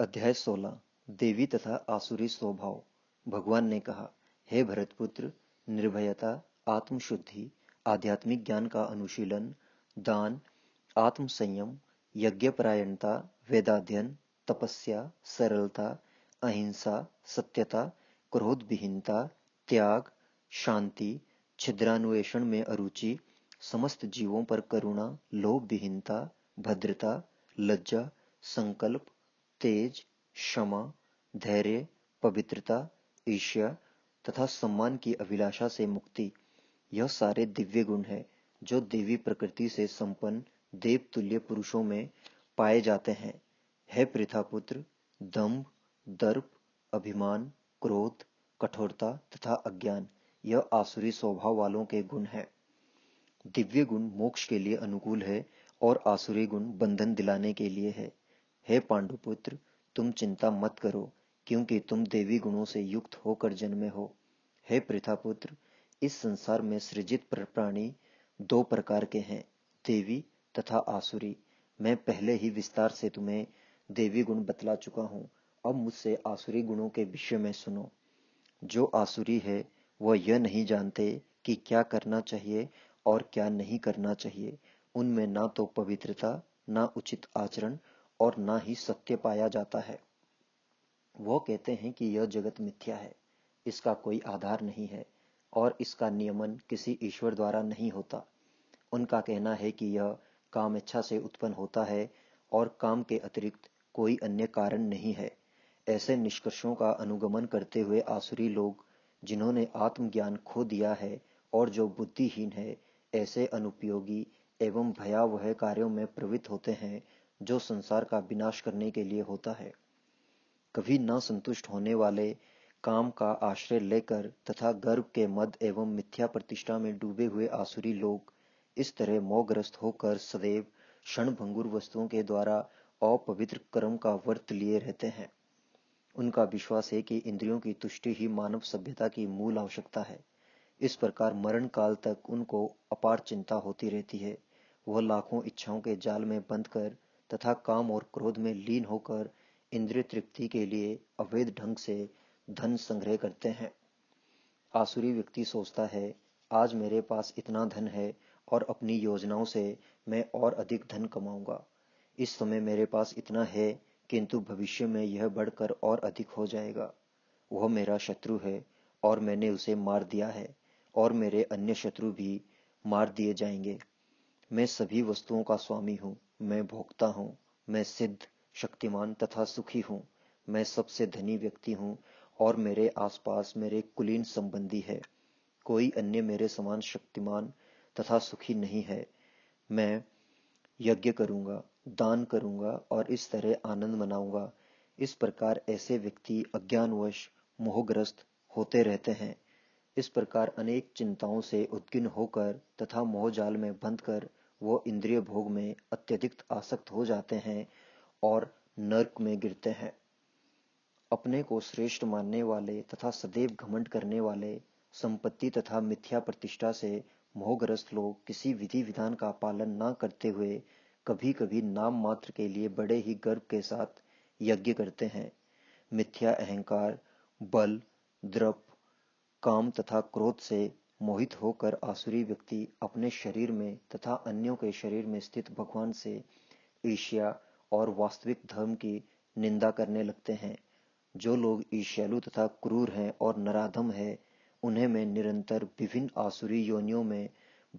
अध्याय 16 देवी तथा आसुरी स्वभाव भगवान ने कहा हे भरतपुत्र निर्भयता आत्मशुद्धि आध्यात्मिक ज्ञान का अनुशीलन दान आत्मसंयम यज्ञपरायणता वेदाध्यन तपस्या सरलता अहिंसा सत्यता क्रोध विहीनता त्याग शांति छिद्रान्वेषण में अरुचि समस्त जीवों पर करुणा लोभ विहीनता भद्रता लज्जा संकल्प तेज क्षमा धैर्य पवित्रता ईर्ष्या तथा सम्मान की अभिलाषा से मुक्ति यह सारे दिव्य गुण हैं जो देवी प्रकृति से संपन्न देव तुल्य पुरुषों में पाए जाते हैं है प्रथापुत्र दम्भ दर्प अभिमान क्रोध कठोरता तथा अज्ञान यह आसुरी स्वभाव वालों के गुण हैं दिव्य गुण मोक्ष के लिए अनुकूल है और आसुरी गुण बंधन दिलाने के लिए है हे पांडुपुत्र तुम चिंता मत करो क्योंकि तुम देवी गुणों से युक्त होकर जन्मे हो हे प्रथापुत्र इस संसार में सृजित प्राणी दो प्रकार के हैं देवी तथा आसुरी मैं पहले ही विस्तार से तुम्हें देवी गुण बतला चुका हूं अब मुझसे आसुरी गुणों के विषय में सुनो जो आसुरी है वह यह नहीं जानते कि क्या करना चाहिए और क्या नहीं करना चाहिए उनमें ना तो पवित्रता ना उचित आचरण और ना ही सत्य पाया जाता है वो कहते हैं कि यह जगत मिथ्या है इसका कोई आधार नहीं है और इसका नियमन किसी ईश्वर द्वारा नहीं होता उनका कहना है कि यह काम इच्छा से उत्पन्न होता है और काम के अतिरिक्त कोई अन्य कारण नहीं है ऐसे निष्कर्षों का अनुगमन करते हुए आसुरी लोग जिन्होंने आत्मज्ञान खो दिया है और जो बुद्धिहीन है ऐसे अनुपयोगी एवं भयावह कार्यों में प्रवृत्त होते हैं जो संसार का विनाश करने के लिए होता है कभी न संतुष्ट होने वाले काम का आश्रय लेकर तथा गर्व के मद एवं मिथ्या प्रतिष्ठा में डूबे हुए आसुरी लोग इस तरह मोहग्रस्त होकर सदैव क्षणभंगुर वस्तुओं के द्वारा अपवित्र कर्म का वर्त लिए रहते हैं उनका विश्वास है कि इंद्रियों की तुष्टि ही मानव सभ्यता की मूल आवश्यकता है इस प्रकार मरण काल तक उनको अपार चिंता होती रहती है वह लाखों इच्छाओं के जाल में बंधकर कर तथा काम और क्रोध में लीन होकर इंद्रिय तृप्ति के लिए अवैध ढंग से धन संग्रह करते हैं आसुरी व्यक्ति सोचता है आज मेरे पास इतना धन है और अपनी योजनाओं से मैं और अधिक धन कमाऊंगा इस समय मेरे पास इतना है किंतु भविष्य में यह बढ़कर और अधिक हो जाएगा वह मेरा शत्रु है और मैंने उसे मार दिया है और मेरे अन्य शत्रु भी मार दिए जाएंगे मैं सभी वस्तुओं का स्वामी हूँ मैं भोक्ता हूँ मैं सिद्ध शक्तिमान तथा सुखी हूँ मैं सबसे धनी व्यक्ति हूँ और मेरे आसपास मेरे कुलीन संबंधी है कोई अन्य मेरे समान शक्तिमान तथा सुखी नहीं है मैं यज्ञ करूंगा दान करूंगा और इस तरह आनंद मनाऊंगा इस प्रकार ऐसे व्यक्ति अज्ञानवश मोहग्रस्त होते रहते हैं इस प्रकार अनेक चिंताओं से उद्गिन होकर तथा मोहजाल में बंधकर कर वो इंद्रिय भोग में अत्यधिक आसक्त हो जाते हैं और नर्क में गिरते हैं अपने को श्रेष्ठ मानने वाले तथा सदैव घमंड करने वाले संपत्ति तथा मिथ्या प्रतिष्ठा से मोहग्रस्त लोग किसी विधि विधान का पालन ना करते हुए कभी कभी नाम मात्र के लिए बड़े ही गर्व के साथ यज्ञ करते हैं मिथ्या अहंकार बल द्रप काम तथा क्रोध से मोहित होकर आसुरी व्यक्ति अपने शरीर में तथा अन्यों के शरीर में स्थित भगवान से ईर्ष्या और वास्तविक धर्म की निंदा करने लगते हैं जो लोग ईर्ष्यालु तथा क्रूर हैं और नराधम है उन्हें मैं निरंतर विभिन्न आसुरी योनियों में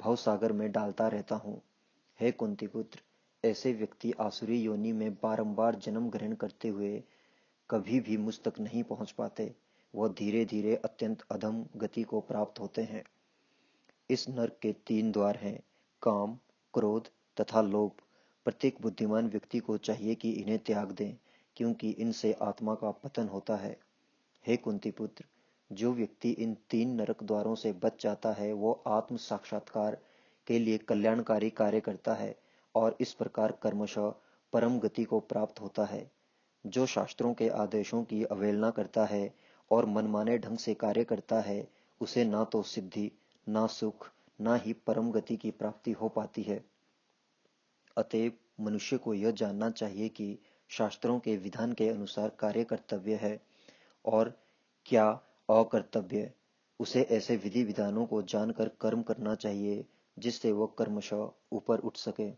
भवसागर में डालता रहता हूँ हे कुंती पुत्र ऐसे व्यक्ति आसुरी योनि में बारंबार जन्म ग्रहण करते हुए कभी भी मुझ तक नहीं पहुंच पाते वह धीरे धीरे अत्यंत अधम गति को प्राप्त होते हैं इस नर्क के तीन द्वार हैं काम क्रोध तथा लोभ प्रत्येक बुद्धिमान व्यक्ति को चाहिए कि इन्हें त्याग दें क्योंकि इनसे आत्मा का पतन होता है हे कुंती पुत्र जो व्यक्ति इन तीन नरक द्वारों से बच जाता है वो आत्म साक्षात्कार के लिए कल्याणकारी कार्य करता है और इस प्रकार कर्मश परम गति को प्राप्त होता है जो शास्त्रों के आदेशों की अवहेलना करता है और मनमाने ढंग से कार्य करता है उसे ना तो सिद्धि ना सुख ना ही परम गति की प्राप्ति हो पाती है अतएव मनुष्य को यह जानना चाहिए कि शास्त्रों के विधान के अनुसार कार्य कर्तव्य है और क्या अकर्तव्य उसे ऐसे विधि विधानों को जानकर कर्म करना चाहिए जिससे वह कर्मशः ऊपर उठ सके